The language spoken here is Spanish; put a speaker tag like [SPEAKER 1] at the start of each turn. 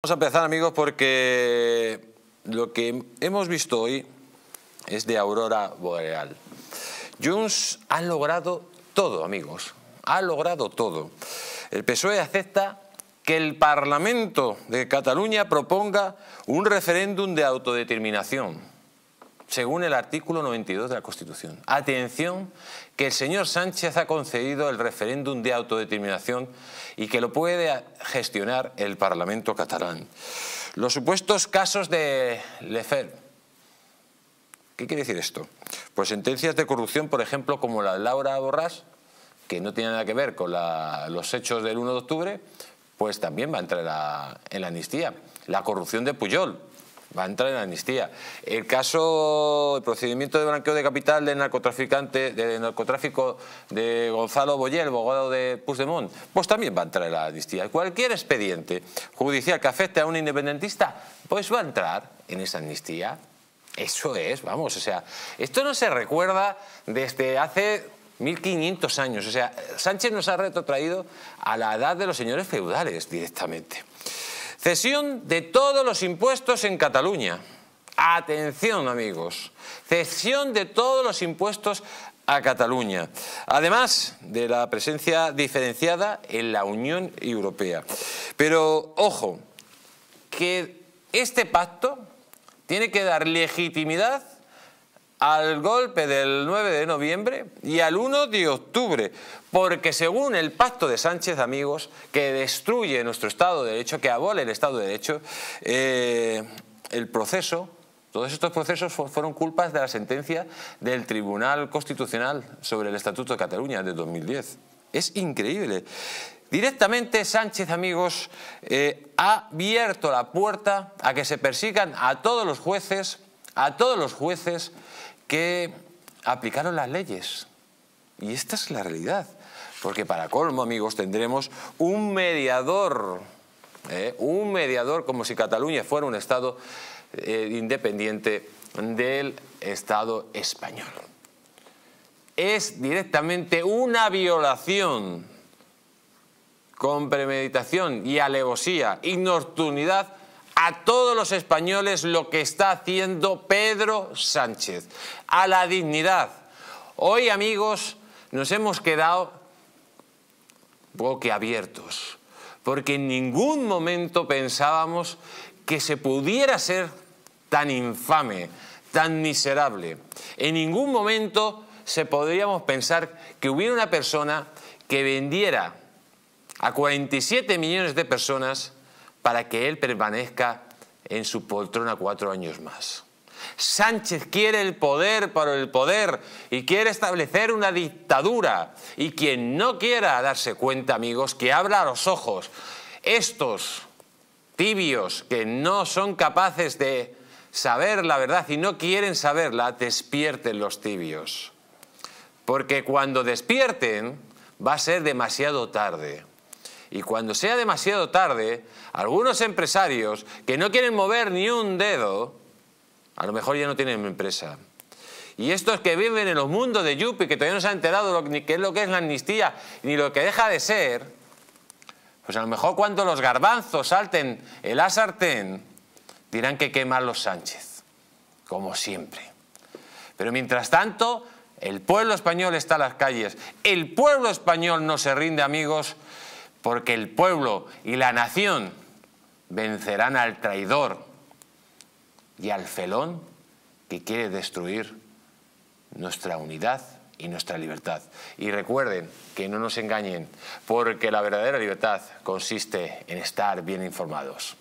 [SPEAKER 1] Vamos a empezar amigos porque lo que hemos visto hoy es de aurora boreal. Junts ha logrado todo amigos, ha logrado todo. El PSOE acepta que el Parlamento de Cataluña proponga un referéndum de autodeterminación según el artículo 92 de la Constitución. Atención, que el señor Sánchez ha concedido el referéndum de autodeterminación y que lo puede gestionar el Parlamento catalán. Los supuestos casos de Lefer. ¿Qué quiere decir esto? Pues sentencias de corrupción, por ejemplo, como la de Laura Borrás, que no tiene nada que ver con los hechos del 1 de octubre, pues también va a entrar en la amnistía. La corrupción de Puyol, va a entrar en la amnistía. El caso, el procedimiento de blanqueo de capital del narcotraficante, del narcotráfico de Gonzalo Boyer, el abogado de Puigdemont, pues también va a entrar en la amnistía. Cualquier expediente judicial que afecte a un independentista, pues va a entrar en esa amnistía. Eso es, vamos, o sea, esto no se recuerda desde hace 1500 años. O sea, Sánchez nos ha retrotraído a la edad de los señores feudales directamente. Cesión de todos los impuestos en Cataluña. Atención, amigos. Cesión de todos los impuestos a Cataluña, además de la presencia diferenciada en la Unión Europea. Pero ojo, que este pacto tiene que dar legitimidad al golpe del 9 de noviembre y al 1 de octubre, porque según el pacto de Sánchez, amigos, que destruye nuestro Estado de Derecho, que abole el Estado de Derecho, eh, el proceso todos estos procesos fueron culpas de la sentencia del Tribunal Constitucional sobre el Estatuto de Cataluña de 2010. Es increíble. Directamente Sánchez, amigos, eh, ha abierto la puerta a que se persigan a todos los jueces a todos los jueces que aplicaron las leyes. Y esta es la realidad. Porque para colmo, amigos, tendremos un mediador, ¿eh? un mediador como si Cataluña fuera un Estado eh, independiente del Estado español. Es directamente una violación con premeditación y alevosía, inoportunidad a todos los españoles lo que está haciendo Pedro Sánchez, a la dignidad. Hoy, amigos, nos hemos quedado boquiabiertos, porque en ningún momento pensábamos que se pudiera ser tan infame, tan miserable. En ningún momento se podríamos pensar que hubiera una persona que vendiera a 47 millones de personas para que él permanezca en su poltrona cuatro años más. Sánchez quiere el poder para el poder y quiere establecer una dictadura. Y quien no quiera darse cuenta, amigos, que abra a los ojos. Estos tibios que no son capaces de saber la verdad y no quieren saberla, despierten los tibios. Porque cuando despierten va a ser demasiado tarde. Y cuando sea demasiado tarde, algunos empresarios que no quieren mover ni un dedo, a lo mejor ya no tienen empresa. Y estos que viven en los mundos de Yupi, que todavía no se han enterado lo, qué es lo que es la amnistía, ni lo que deja de ser, pues a lo mejor cuando los garbanzos salten el asartén... dirán que queman los Sánchez, como siempre. Pero mientras tanto, el pueblo español está en las calles. El pueblo español no se rinde, amigos, porque el pueblo y la nación vencerán al traidor y al felón que quiere destruir nuestra unidad y nuestra libertad. Y recuerden que no nos engañen, porque la verdadera libertad consiste en estar bien informados.